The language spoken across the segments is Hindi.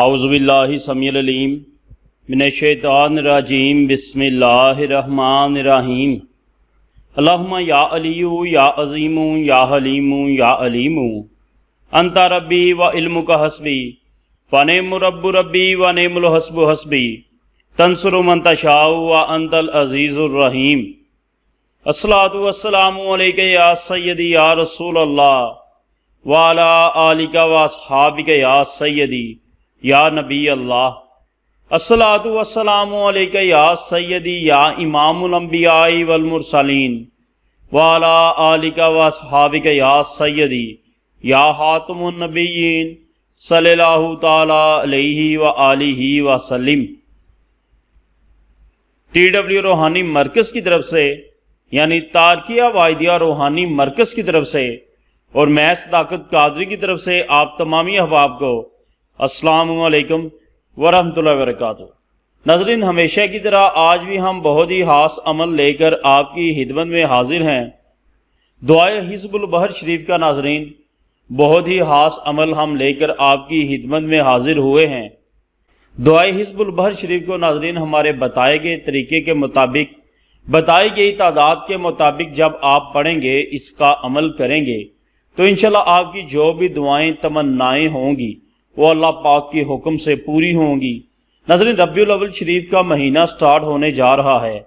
आउज़बिल्लासमीम मिनशैतानरजीम बसमीम अल्लाम या अलीयु या अजीमु या हलीमु या अलीमु अंता रब्बी व इल्म का हसबी फ़ानम रब रबी व नमल हसब हसबी तनसर मंतशाह व अंतल अज़ीज़ुलरहीम असलातम या सैदी या रसूल अल्लाह वाला आलिका व सहाबिक या सैदी या नबी अल्लाह असलातम या सैदी या इमामबियाई वलमरसलिन वाला आलिका व सहाबिक या सैदी या हातमनबीन सल्ला व आली वसलिम टी डब्ल्यू रूहानी मरकज़ की तरफ से यानी तारकिया वायदिया रूहानी मरकज़ की तरफ से और मैं सदाकत कादरी की तरफ से आप तमामी अहबाब को असलकम वरहमल वरक नजरिन हमेशा की तरह आज भी हम बहुत ही हास अमल लेकर आपकी हिदमत में हाजिर हैं दुआए हिजबुलबहर शरीफ का नाजरीन बहुत ही हास अमल हम लेकर आपकी हिदमत में हाजिर हुए हैं दुआए हिजबुलबहर शरीफ को नाजरीन हमारे बताए गए तरीके के मुताबिक बताई गई तादाद के मुताबिक जब आप पढ़ेंगे इसका अमल करेंगे तो इन आपकी जो भी दुआएं तमन्नाएं होंगी वो अल्लाह पाक के हुक्म से पूरी होंगी नजर अवल शरीफ का महीना स्टार्ट होने जा रहा है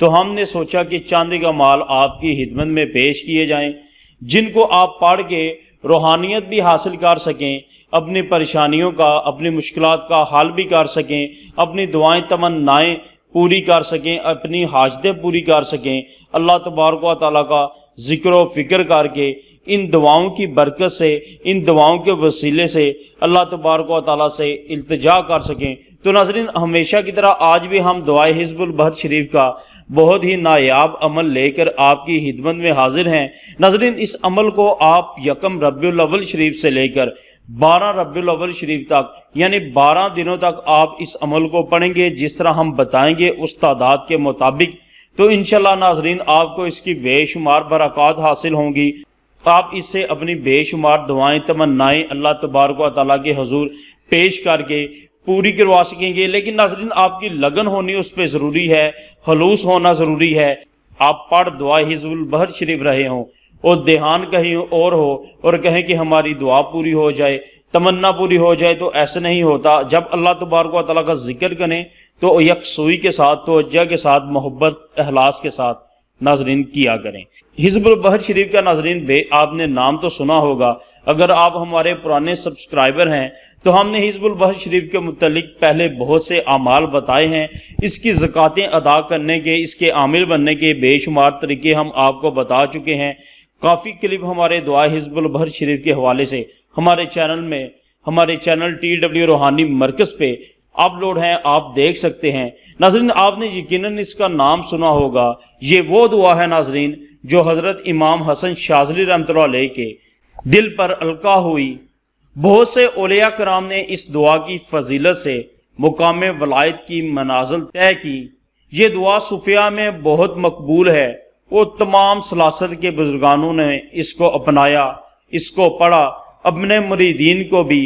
तो हमने सोचा कि चांदी का माल आपकी हिदमत में पेश किए जाएं जिनको आप पढ़ के रूहानियत भी हासिल कर सकें अपनी परेशानियों का अपनी मुश्किल का हल भी कर सकें अपनी दुआएं तमन्नाएं पूरी कर सकें अपनी हाजतें पूरी कर सकें अल्लाह तबारक ताली का जिक्र फ़िक्र करके इन दुआओं की बरकत से इन दुआओं के वसीले से अल्लाह तबारक ताली से अल्तजा कर सकें तो नाजरीन हमेशा की तरह आज भी हम दुआ बहर शरीफ का बहुत ही नायाब अमल लेकर आपकी हिदमत में हाजिर हैं नाजरीन इस अमल को आप यकम रबील शरीफ से लेकर बारह रबील शरीफ तक यानी बारह दिनों तक आप इस अमल को पढ़ेंगे जिस तरह हम बताएंगे उस तादाद के मुताबिक तो इन नाजरीन आपको इसकी बेशुमार बरक़ात हासिल होंगी आप इससे अपनी बेशुमार दुआएं तमन्नाएं अल्लाह तबारक तला के हजूर पेश करके पूरी करवा सकेंगे लेकिन नाजरीन आपकी लगन होनी उस पर ज़रूरी है हलूस होना ज़रूरी है आप पढ़ दुआ बहर शरीफ रहे हों और देहान कहीं और हो और कहें कि हमारी दुआ पूरी हो जाए तमन्ना पूरी हो जाए तो ऐसे नहीं होता जब अल्लाह तबारक तला का जिक्र करें तो यकसुई के साथ तोज्जा के साथ मोहब्बत अहलास के साथ नाजरीन किया करें बहर शरीफ का नाजरीन बे आपने नाम तो सुना होगा अगर आप हमारे पुराने सब्सक्राइबर हैं तो हमने हिजबुल बहर शरीफ के मतलब पहले बहुत से अमाल बताए हैं इसकी ज़क़ातें अदा करने के इसके आमिल बनने के बेशुमार तरीके हम आपको बता चुके हैं काफ़ी क्लिप हमारे दुआ बहर शरीफ के हवाले से हमारे चैनल में हमारे चैनल टी डब्ल्यू रूहानी मरकज़ पे अपलोड हैं आप देख सकते हैं नाजरीन आपने यकीन इसका नाम सुना होगा ये वो दुआ है नाजरीन जो हज़रत इमाम हसन शाजली रमत के दिल पर अलका हुई बहुत से ओलिया कराम ने इस दुआ की फजीलत से मुकाम वलायत की मनाजल तय की ये दुआ सूफिया में बहुत मकबूल है और तमाम सलासत के बुजुर्गानों ने इसको अपनाया इसको पढ़ा अपने मुरीदीन को भी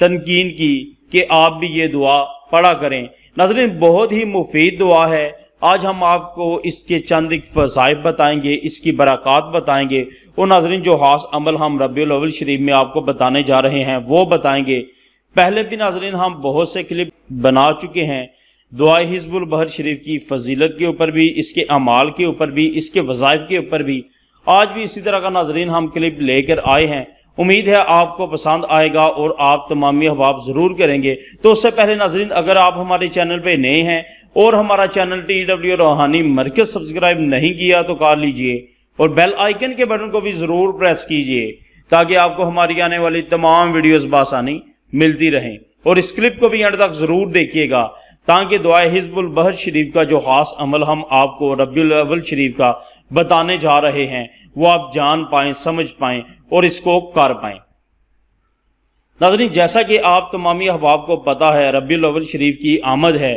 तनकीन की कि आप भी ये दुआ पढ़ा करें नजरें बहुत ही मुफीद दुआ है आज हम आपको इसके चंद फसाइब बताएंगे इसकी बरक़ात बताएंगे और नाजरीन जो हास अमल हम रबील शरीफ में आपको बताने जा रहे हैं वो बताएंगे पहले भी नाजरीन हम बहुत से क्लिप बना चुके हैं दुआ हिजबुल बहर शरीफ की फजीलत के ऊपर भी इसके अमाल के ऊपर भी इसके वज़ाइफ के ऊपर भी आज भी इसी तरह का नाजरीन हम क्लिप लेकर आए हैं उम्मीद है आपको पसंद आएगा और आप तमामी अहबाब ज़रूर करेंगे तो उससे पहले नाजरीन अगर आप हमारे चैनल पर नए हैं और हमारा चैनल टी डब्ल्यू रूहानी मरकज़ सब्सक्राइब नहीं किया तो कर लीजिए और बेल आइकन के बटन को भी ज़रूर प्रेस कीजिए ताकि आपको हमारी आने वाली तमाम वीडियोज़ बासानी मिलती रहें और इस क्लिप को भी एंड तक ज़रूर देखिएगा ताकि दुआ बहर शरीफ का जो खास अमल हम आपको रबील शरीफ का बताने जा रहे हैं वो आप जान पाएं समझ पाएं और इसको कर पाए नाजरीन जैसा कि आप तमामी अहबाब को पता है रबील शरीफ की आमद है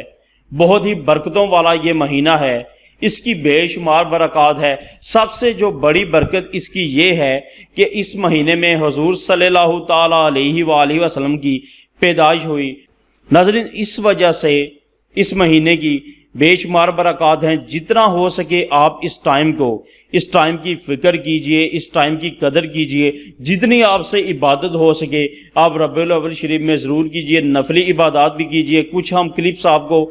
बहुत ही बरकतों वाला ये महीना है इसकी बेशुमार बरक़ात है सबसे जो बड़ी बरकत इसकी ये है कि इस महीने में हजूर सल्ला वसलम की पैदाइश हुई नाजरीन इस वजह से इस महीने की बेशुमार बरक़ात हैं जितना हो सके आप इस टाइम को इस टाइम की फ़िक्र कीजिए इस टाइम की कदर कीजिए जितनी आपसे इबादत हो सके आप रबील शरीफ में ज़रूर कीजिए नफली इबादत भी कीजिए कुछ हम क्लिप्स आपको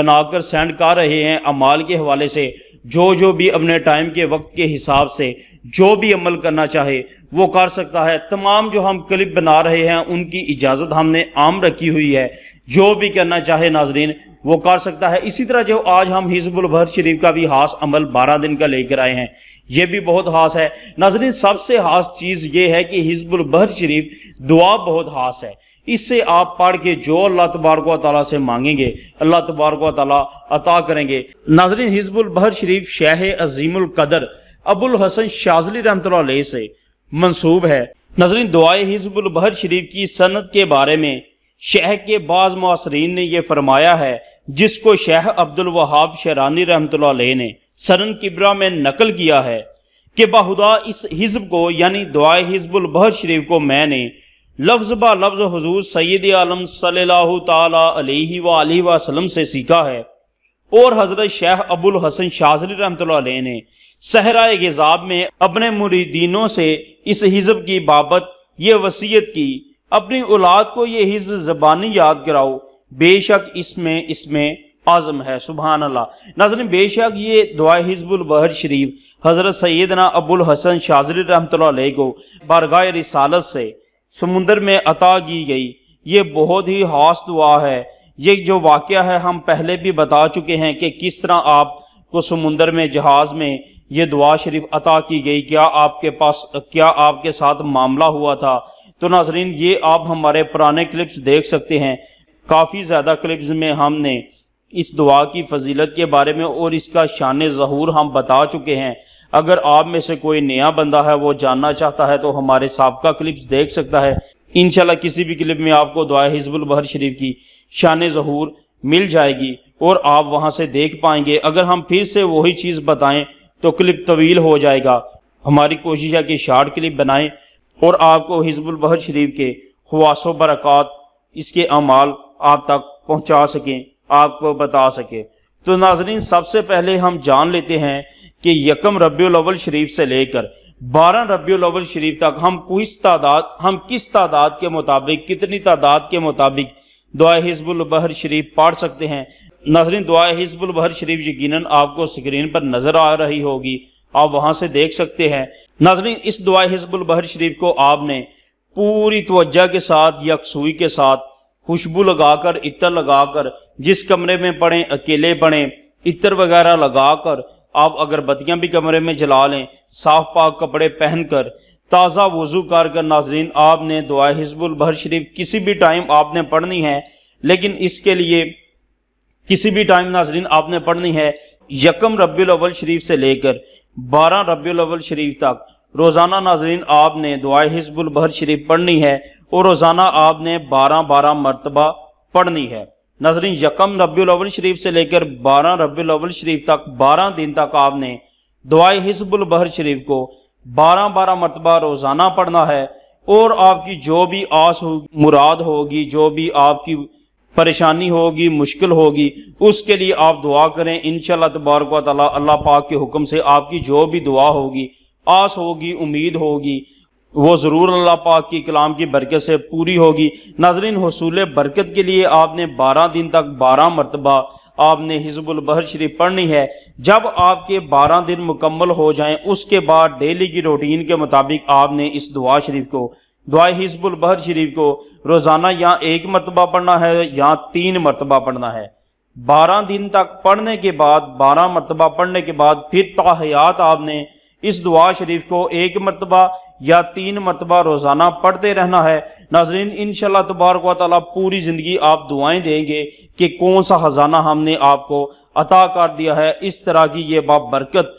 बनाकर सेंड कर रहे हैं अमाल के हवाले से जो जो भी अपने टाइम के वक्त के हिसाब से जो भी अमल करना चाहे वो कर सकता है तमाम जो हम क्लिप बना रहे हैं उनकी इजाज़त हमने आम रखी हुई है जो भी करना चाहे नाजरीन वो कर सकता है इसी तरह जो आज हम हिजबुल बहर शरीफ का भी हास अमल बारह दिन का लेकर आए हैं ये भी बहुत हास है नजरिन सबसे हास चीज़ ये है कि हिजबुलभर शरीफ दुआ बहुत हास है इससे आप पढ़ के जो अल्लाह तबारक वाली से मांगेंगे अल्लाह तबारक वाली अता करेंगे नाजरीन बहर शरीफ शाह कदर अबुल हसन शाजली रहमत से मनसूब है नजरिन दुआए बहर शरीफ की सनत के बारे में शेह के बाद मासरीन ने यह फरमाया है जिसको शेह अब्दुल वहाब शरानी रहमत ने सरन किबरा में नकल किया है कि बहुदा इस हिजब को यानी दुआ हिजबुल बहर शरीफ को मैंने लफ्ज़ बा लफ्ज़ हजूर सैद आलम सल्लाम से सीखा है और हज़रत शेख अबुल हसन शाजरी रहमत ने सहरा गज़ाब में अपने मुरीदीनों से इस हिजब की बाबत यह वसीयत की अपनी औलाद को ये हिज्ब ज़बानी याद कराओ बेशक इसमें इसमें आज़म है सुबह अल्लाह नजर बेशक ये दुआ बहर शरीफ हज़रत सैदना अबुल हसन शाजरी रहमत को बारगा रिसालत से समुंदर में अता की गई ये बहुत ही हास दुआ है ये जो वाक़ है हम पहले भी बता चुके हैं कि किस तरह आप को समुंदर में जहाज़ में ये दुआ शरीफ अता की गई क्या आपके पास क्या आपके साथ मामला हुआ था तो नाजरीन ये आप हमारे पुराने क्लिप्स देख सकते हैं काफ़ी ज़्यादा क्लिप्स में हमने इस दुआ की फजीलत के बारे में और इसका शान ज़हूर हम बता चुके हैं अगर आप में से कोई नया बंदा है वो जानना चाहता है तो हमारे सबका क्लिप्स देख सकता है इनशाला किसी भी क्लिप में आपको दुआ हिजबुल बहर शरीफ की शान ज़हूर मिल जाएगी और आप वहाँ से देख पाएंगे अगर हम फिर से वही चीज़ बताएं तो क्लिप तवील हो जाएगा हमारी कोशिश है कि शार्ट क्लिप बनाएं और आपको हिजबुलबहद शरीफ के खवासो बरक़ात इसके अमाल आप तक पहुँचा सकें आपको बता सकें तो नाजरीन सबसे पहले हम जान लेते हैं कि यकम रबील शरीफ से लेकर बारह रबील शरीफ तक हम किस तादाद हम किस तादाद के मुताबिक कितनी तादाद के मुताबिक दुआ हिजबुलबहर शरीफ पढ़ सकते हैं नाजरीन दुआ हिजबुलबहर शरीफ यकीन आपको स्क्रीन पर नज़र आ रही होगी आप वहां से देख सकते हैं नाजरीन इस दुआ हिजबुल बहर शरीफ को आपने पूरी तवज्जा के साथ यकसुई के साथ खुशबू लगाकर इतर लगाकर जिस कमरे में पढ़ें अकेले पढ़ें इतर वगैरह लगाकर आप अगरबत्तियां भी कमरे में जला लें साफ पाक कपड़े पहनकर ताज़ा वज़ू कर कर नाजरीन आपने दुआ हिजबुल बहर शरीफ किसी भी टाइम आपने पढ़नी है लेकिन इसके लिए किसी भी टाइम नाजरीन आपने पढ़नी है यकम रबी अव्वल शरीफ से लेकर बारह रबील अवल शरीफ तक रोज़ाना नाजरीन आपने दुआ हिजबुलबहर शरीफ पढ़नी है और रोज़ाना आपने बारह बारह मरतबा पढ़नी है नाजरीन यकम अवल शरीफ से लेकर बारह अवल शरीफ तक बारह दिन तक आपने दुआ हिजबुलबहर शरीफ को बारह बारह मरतबा रोज़ाना पढ़ना है और आपकी जो भी आस हो मुराद होगी जो भी आपकी परेशानी होगी मुश्किल होगी उसके लिए आप दुआ करें इन तबारक वाली अल्लाह पाक के हुक्म से आपकी जो भी दुआ होगी आस होगी उम्मीद होगी वो ज़रूर अल्लाह पाक की कलाम की बरकत से पूरी होगी नाजरीन हसूल बरकत के लिए आपने बारह दिन तक बारह मरतबा आपने हिजबुलबहर शरीफ पढ़नी है जब आपके बारह दिन मुकम्मल हो जाएं उसके बाद डेली की रूटीन के मुताबिक आपने इस दुआ शरीफ को दुआ हिजबुल बहर शरीफ को रोज़ाना या एक मरतबा पढ़ना है या तीन मरतबा पढ़ना है बारह दिन तक पढ़ने के बाद बारह मरतबा पढ़ने के बाद फिर ताहयात आपने इस दुआ शरीफ को एक मरतबा या तीन मरतबा रोज़ाना पढ़ते रहना है नाजरीन इन शाह तबारक वाली पूरी ज़िंदगी आप दुआएं देंगे कि कौन सा ख़जाना हमने आपको अता कर दिया है इस तरह की ये बाबरकत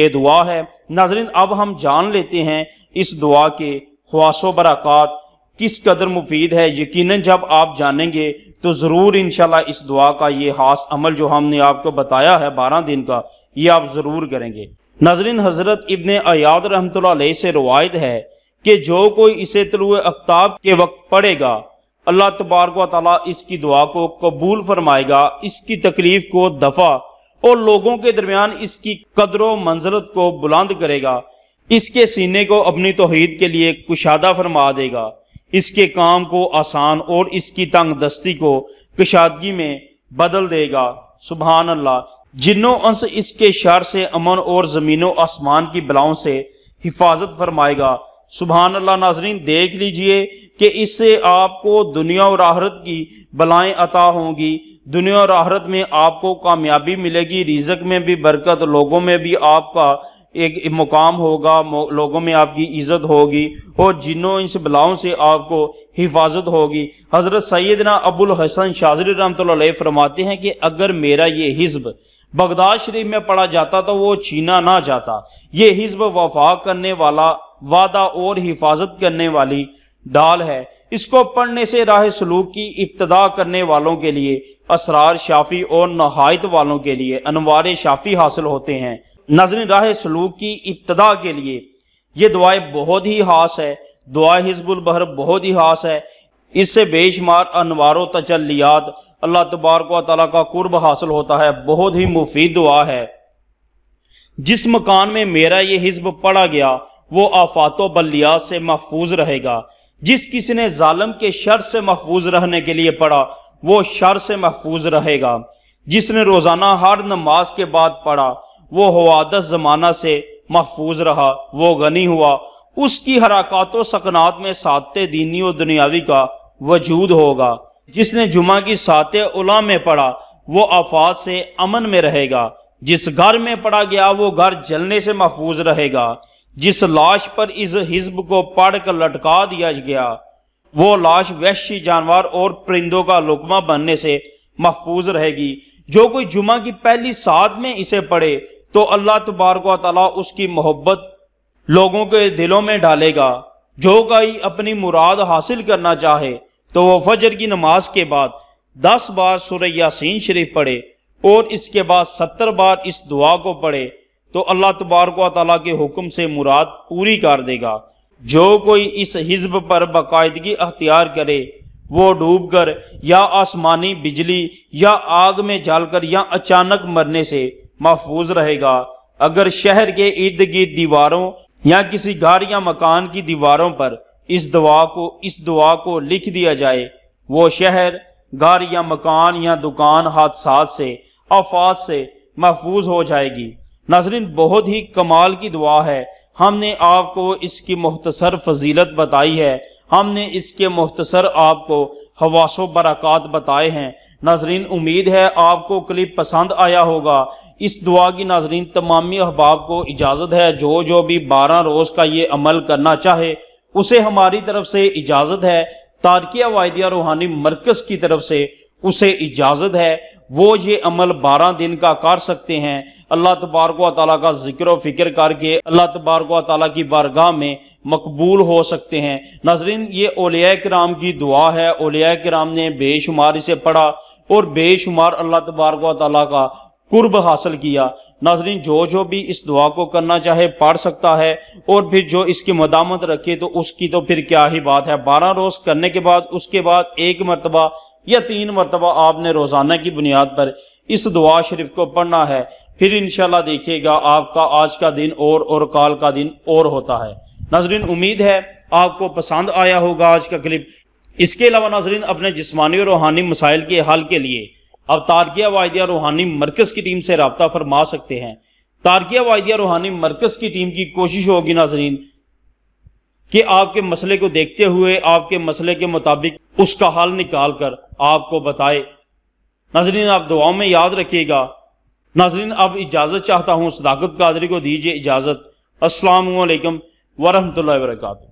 ये दुआ है नाजरीन अब हम जान लेते हैं इस दुआ के ख्वासो बरक़ात किस कदर मुफीद है यकीनन जब आप जानेंगे तो ज़रूर इन इस दुआ का ये खास अमल जो हमने आपको बताया है बारह दिन का ये आप ज़रूर करेंगे नजरिन हज़रत इबन अयाद रहमत से रवायत है कि जो कोई इसे तलु आफ्ताब के वक्त पढ़ेगा अल्लाह तबारक ताली इसकी दुआ को कबूल फरमाएगा इसकी तकलीफ़ को दफ़ा और लोगों के दरमियान इसकी कदर मंजरत को बुलंद करेगा इसके सीने को अपनी तोहहीद के लिए कुशादा फरमा देगा इसके काम को आसान और इसकी तंग दस्ती को कुशादगी में बदल देगा सुबहान अल्लाह जिनों अंश इसके शर से अमन और ज़मीनों आसमान की बलाओं से हिफाजत फरमाएगा सुबहान अल्लाह नाजरीन देख लीजिए कि इससे आपको दुनिया और आहरत की बलाएं अता होंगी दुनिया और आहरत में आपको कामयाबी मिलेगी रिजक में भी बरकत लोगों में भी आपका एक मुकाम होगा लोगों में आपकी इज़्ज़त होगी और जिनों इन बलाओं से आपको हिफाजत होगी हज़रत सैदना अबुल हसन शाजर रमत फरमाते हैं कि अगर मेरा ये हिजब बगदाद शरीफ में पढ़ा जाता तो वो छीना ना जाता ये हिजब वफा करने वाला वादा और हिफाजत करने वाली डाल है इसको पढ़ने से राह सलूक की इब्तदा करने वालों के लिए असरार शाफी और नहायत वालों के लिए अनवार शाफी हासिल होते हैं नजर राह सलूक की इब्तदा के लिए ये दुआएं बहुत ही खास है दुआ हिजबुल बहर बहुत ही खास है इससे बेशुमार अनवारों तचलियात अल्लाह तबारक ताली का कुर्ब हासिल होता है बहुत ही मुफीद दुआ है जिस मकान में मेरा ये हिजब पढ़ा गया वो आफातो बलियात से महफूज रहेगा जिस किसी ने जालम के शर से महफूज रहने के लिए पढ़ा वो शर से महफूज रहेगा जिसने रोजाना हर नमाज के बाद पढ़ा वो हवादस जमाना से महफूज रहा वो गनी हुआ उसकी हराकत सकनात में सातें दीनी और दुनियावी का वजूद होगा जिसने जुमा की सात उला में पढ़ा वो आफात से अमन में रहेगा जिस घर में पढ़ा गया वो घर जलने से महफूज रहेगा जिस लाश पर इस हिजब को पढ़कर लटका दिया गया वो लाश वैश्य जानवर और परिंदों का लुकमा बनने से महफूज रहेगी जो कोई जुमा की पहली साथ में इसे पढ़े तो अल्लाह तबारक तला उसकी मोहब्बत लोगों के दिलों में डालेगा जो कोई अपनी मुराद हासिल करना चाहे तो वह फजर की नमाज के बाद दस बार सुर यासीन शरीफ पढ़े और इसके बाद सत्तर बार इस दुआ को पढ़े तो अल्लाह तबारक तला के हुक्म से मुराद पूरी कर देगा जो कोई इस हिजब पर बाकायदगी अख्तियार करे वो डूब कर या आसमानी बिजली या आग में जलकर या अचानक मरने से महफूज रहेगा अगर शहर के इर्द गिर्द दीवारों या किसी घर या मकान की दीवारों पर इस दवा को इस दुआ को लिख दिया जाए वो शहर घर या मकान या दुकान हादसा से आफात से महफूज हो जाएगी नाजरीन बहुत ही कमाल की दुआ है हमने आपको इसकी मुख्तसर फजीलत बताई है हमने इसके मुख्तसर आपको हवासो बरक़ात बताए हैं नाजरीन उम्मीद है आपको क्लिप पसंद आया होगा इस दुआ की नाजरीन तमामी अहबाब को इजाज़त है जो जो भी बारह रोज़ का ये अमल करना चाहे उसे हमारी तरफ से इजाज़त है तारकिया वायदिया रूहानी मरकज़ की तरफ से उसे इजाज़त है वो ये अमल बारह दिन का कर सकते हैं अल्लाह तबारक ताली का जिक्र फ़िक्र करके अल्लाह तबारक ताली की बारगाह में मकबूल हो सकते हैं नजरिन ये ओलिया कराम की दुआ है ओलिया कराम ने बेशुमार इसे पढ़ा और बेशुमार अल्लाह तबारक ताली का कुर्ब हासिल किया नाजरीन जो जो भी इस दुआ को करना चाहे पढ़ सकता है और फिर जो इसकी मदामत रखे तो उसकी तो फिर क्या ही बात है बारह रोज़ करने के बाद उसके बाद एक मरतबा या तीन मरतबा आपने रोज़ाना की बुनियाद पर इस दुआ शरीफ को पढ़ना है फिर इनशाला देखिएगा आपका आज का दिन और और काल का दिन और होता है नाजरीन उम्मीद है आपको पसंद आया होगा आज का क्लिप इसके अलावा नाजरीन अपने जिसमानी और रूहानी मसाइल के हल के लिए आप तारकिया वायदिया रूहानी मरकज़ की टीम से रबता फरमा सकते हैं तारकिया वायदिया रूहानी मरकज़ की टीम की कोशिश होगी नाजरीन कि आपके मसले को देखते हुए आपके मसले के मुताबिक उसका हल निकाल कर आपको बताए नाजरीन आप दुआओं में याद रखिएगा नाजरीन अब इजाज़त चाहता हूँ सदाकत कादरी को दीजिए इजाज़त असलकम वरहमल वर्का